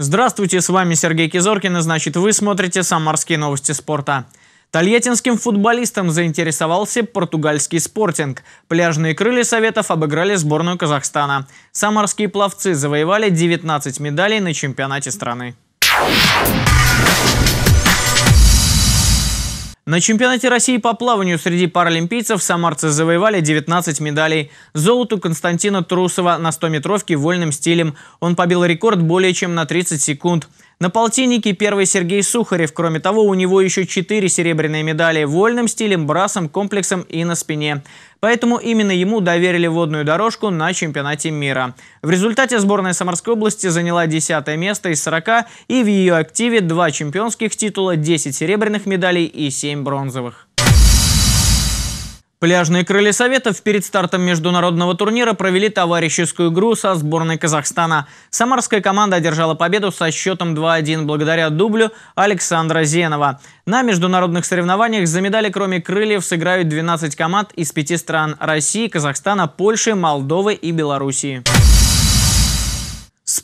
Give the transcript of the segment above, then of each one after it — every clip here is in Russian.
Здравствуйте, с вами Сергей Кизоркин, и значит вы смотрите «Самарские новости спорта». Тольяттинским футболистом заинтересовался португальский спортинг. Пляжные крылья Советов обыграли сборную Казахстана. Самарские пловцы завоевали 19 медалей на чемпионате страны. На чемпионате России по плаванию среди паралимпийцев самарцы завоевали 19 медалей. Золоту Константина Трусова на 100-метровке вольным стилем. Он побил рекорд более чем на 30 секунд. На полтиннике первый Сергей Сухарев. Кроме того, у него еще 4 серебряные медали вольным стилем, брасом, комплексом и на спине. Поэтому именно ему доверили водную дорожку на чемпионате мира. В результате сборная Самарской области заняла 10 место из 40 и в ее активе два чемпионских титула, 10 серебряных медалей и 7 бронзовых. Пляжные крылья Советов перед стартом международного турнира провели товарищескую игру со сборной Казахстана. Самарская команда одержала победу со счетом 2-1 благодаря дублю Александра Зенова. На международных соревнованиях за медали кроме крыльев сыграют 12 команд из пяти стран – России, Казахстана, Польши, Молдовы и Белоруссии.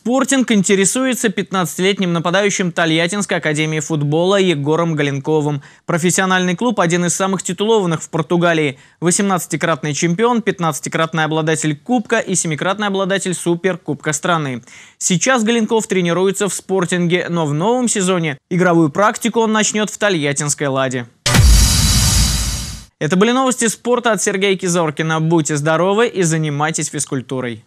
«Спортинг» интересуется 15-летним нападающим Тольяттинской академии футбола Егором Галенковым. Профессиональный клуб – один из самых титулованных в Португалии. 18-кратный чемпион, 15-кратный обладатель Кубка и 7-кратный обладатель Суперкубка страны. Сейчас Галенков тренируется в «Спортинге», но в новом сезоне игровую практику он начнет в Тольяттинской «Ладе». Это были новости спорта от Сергея Кизоркина. Будьте здоровы и занимайтесь физкультурой.